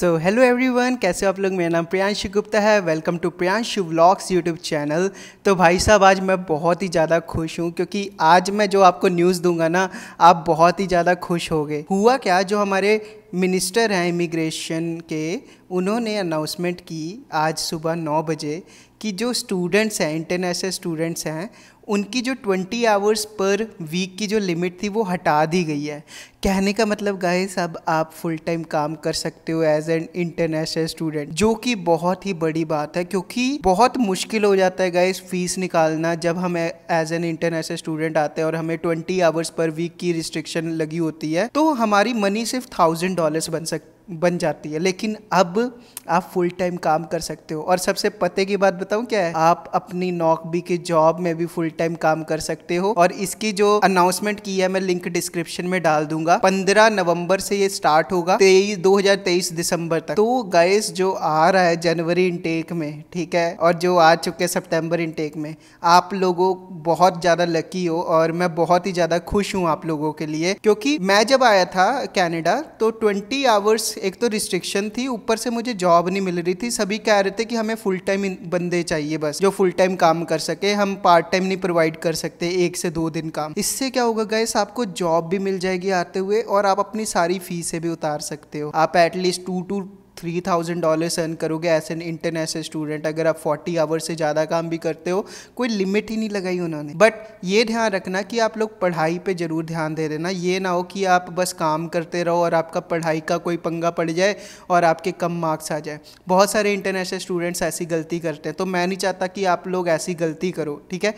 so hello everyone कैसे हो आप लोग मेरा नाम प्रियांशु गुप्ता है welcome to Priyanshu vlogs YouTube channel तो भाई साहब आज मैं बहुत ही ज़्यादा खुश हूँ क्योंकि आज मैं जो आपको न्यूज़ दूंगा ना आप बहुत ही ज़्यादा खुश गए हुआ क्या जो हमारे मिनिस्टर हैं इमिग्रेशन के उन्होंने अनाउंसमेंट की आज सुबह नौ बजे कि जो स्टूडेंट्स हैं इंटरनेशनल स्टूडेंट्स हैं उनकी जो 20 आवर्स पर वीक की जो लिमिट थी वो हटा दी गई है कहने का मतलब गाइस अब आप फुल टाइम काम कर सकते हो एज एन इंटरनेशनल स्टूडेंट जो कि बहुत ही बड़ी बात है क्योंकि बहुत मुश्किल हो जाता है गाइस फीस निकालना जब हम एज एन इंटरनेशनल स्टूडेंट आते हैं और हमें ट्वेंटी आवर्स पर वीक की रिस्ट्रिक्शन लगी होती है तो हमारी मनी सिर्फ थाउजेंड डॉलर्स बन सकती बन जाती है लेकिन अब आप फुल टाइम काम कर सकते हो और सबसे पते की बात बताऊं क्या है आप अपनी नौकरी के जॉब में भी फुल टाइम काम कर सकते हो और इसकी जो अनाउंसमेंट की है मैं लिंक डिस्क्रिप्शन में डाल दूंगा पंद्रह नवंबर से ये स्टार्ट होगा तेईस दो हजार तेईस दिसंबर तक तो गैस जो आ रहा है जनवरी इनटेक में ठीक है और जो आ चुके हैं सेप्टेम्बर इनटेक में आप लोगों बहुत ज़्यादा लकी हो और मैं बहुत ही ज़्यादा खुश हूँ आप लोगों के लिए क्योंकि मैं जब आया था कैनेडा तो ट्वेंटी आवर्स एक तो रिस्ट्रिक्शन थी ऊपर से मुझे जॉब नहीं मिल रही थी सभी कह रहे थे कि हमें फुल टाइम बंदे चाहिए बस जो फुल टाइम काम कर सके हम पार्ट टाइम नहीं प्रोवाइड कर सकते एक से दो दिन काम इससे क्या होगा गैस आपको जॉब भी मिल जाएगी आते हुए और आप अपनी सारी फीसें भी उतार सकते हो आप at least two two three thousand dollars earn करोगे as an intern a student अगर आप फोर्टी आवर्स से ज़्यादा काम भी करते हो कोई लिमिट ही नहीं लगाई उन्होंने बट ये ध्यान रखना कि आप लोग पढ़ाई पर ज़रूर ध्यान दे देना ये ना हो कि आप बस काम करते रहो और आपका पढ़ाई का कोई पंगा पड़ जाए और आपके कम मार्क्स आ जाए बहुत सारे इंटरनेशनल स्टूडेंट्स ऐसी गलती करते हैं तो मैं नहीं चाहता कि आप लोग ऐसी गलती करो ठीक है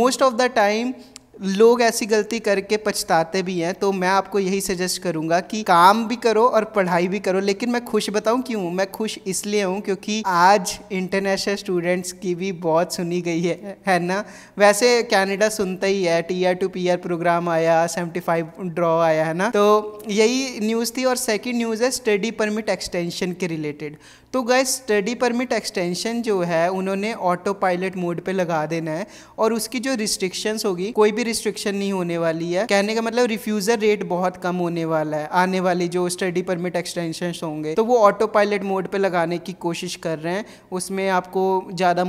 मोस्ट ऑफ द टाइम लोग ऐसी गलती करके पछताते भी हैं तो मैं आपको यही सजेस्ट करूंगा कि काम भी करो और पढ़ाई भी करो लेकिन मैं खुश बताऊं क्यों मैं खुश इसलिए हूं क्योंकि आज इंटरनेशनल स्टूडेंट्स की भी बहुत सुनी गई है है ना वैसे कनाडा सुनता ही है T R two P R programme आया सेवेंटी फाइव ड्रॉ आया है ना तो यही न्यूज़ थी और सेकेंड न्यूज़ है स्टडी परमिट एक्सटेंशन के रिलेटेड तो गए स्टडी परमिट एक्सटेंशन जो है उन्होंने ऑटो पायलट मोड पर लगा देना है और उसकी जो रिस्ट्रिक्शंस होगी कोई भी रिस्ट्रिक्शन नहीं होने वाली है कहने का मतलब रिफ्यूजल रेट बहुत कम होने वाला है आने वाली जो स्टडी परमिट एक्सटेंशन होंगे तो वो ऑटो पायलट मोड पर लगाने की कोशिश कर रहे हैं उसमें आपको ज़्यादा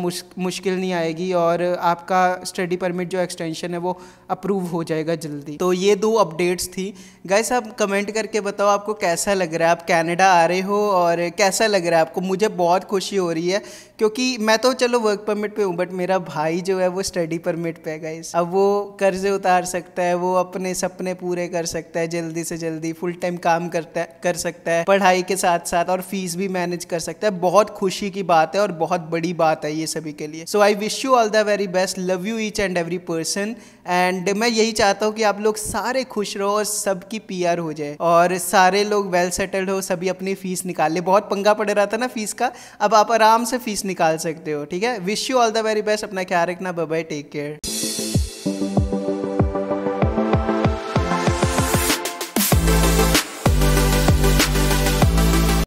मुश्किल नहीं आएगी और आपका स्टडी परमिट जो एक्सटेंशन है वो अप्रूव हो जाएगा जल्दी तो ये दो अपडेट्स थी गाइस आप कमेंट करके बताओ आपको कैसा लग रहा है आप कैनेडा आ रहे हो और कैसा लग रहा है आपको मुझे बहुत खुशी हो रही है क्योंकि मैं तो चलो वर्क परमिट पे हूँ बट मेरा भाई जो है वो स्टडी परमिट पे है गाइस अब वो कर कर्जे उतार सकता है वो अपने सपने पूरे कर सकता है जल्दी से जल्दी फुल टाइम काम करता है कर सकता है पढ़ाई के साथ साथ और फीस भी मैनेज कर सकता है बहुत खुशी की बात है और बहुत बड़ी बात है ये सभी के लिए so I wish you all the very best love you each and every person and मैं यही चाहता हूँ कि आप लोग सारे खुश रहो और सबकी पी हो जाए और सारे लोग वेल सेटल्ड हो सभी अपनी फीस निकाल ले बहुत पंगा पड़ रहा था ना फीस का अब आप आराम से फीस निकाल सकते हो ठीक है wish you all the very best अपना ख्याल रखना बाय टेक केयर